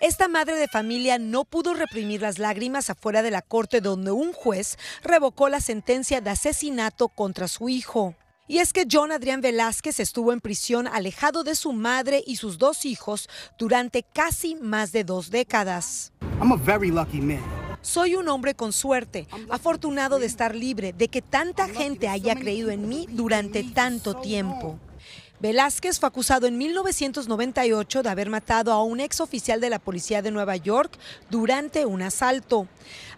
Esta madre de familia no pudo reprimir las lágrimas afuera de la corte donde un juez revocó la sentencia de asesinato contra su hijo. Y es que John Adrián Velázquez estuvo en prisión alejado de su madre y sus dos hijos durante casi más de dos décadas. Soy un hombre con suerte, afortunado de estar libre, de que tanta gente haya creído en mí durante tanto tiempo. Velázquez fue acusado en 1998 de haber matado a un ex oficial de la policía de Nueva York durante un asalto.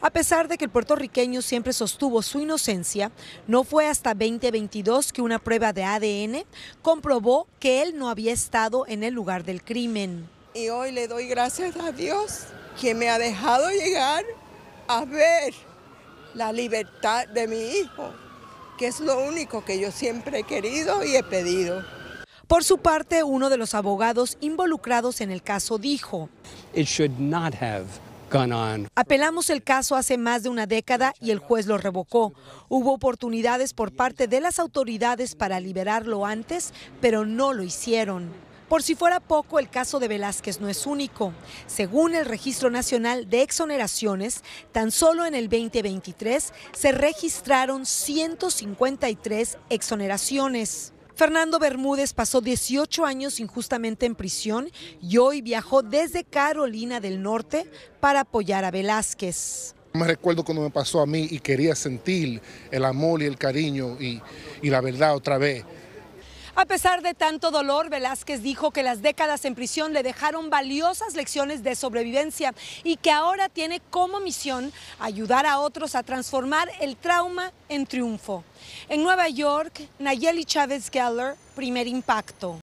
A pesar de que el puertorriqueño siempre sostuvo su inocencia, no fue hasta 2022 que una prueba de ADN comprobó que él no había estado en el lugar del crimen. Y hoy le doy gracias a Dios que me ha dejado llegar a ver la libertad de mi hijo, que es lo único que yo siempre he querido y he pedido. Por su parte, uno de los abogados involucrados en el caso dijo, Apelamos el caso hace más de una década y el juez lo revocó. Hubo oportunidades por parte de las autoridades para liberarlo antes, pero no lo hicieron. Por si fuera poco, el caso de Velázquez no es único. Según el Registro Nacional de Exoneraciones, tan solo en el 2023 se registraron 153 exoneraciones. Fernando Bermúdez pasó 18 años injustamente en prisión y hoy viajó desde Carolina del Norte para apoyar a Velázquez. Me recuerdo cuando me pasó a mí y quería sentir el amor y el cariño y, la verdad otra vez. A pesar de tanto dolor, Velázquez dijo que las décadas en prisión le dejaron valiosas lecciones de sobrevivencia y que ahora tiene como misión ayudar a otros a transformar el trauma en triunfo. En Nueva York, Nayeli Chávez Geller, primer impacto.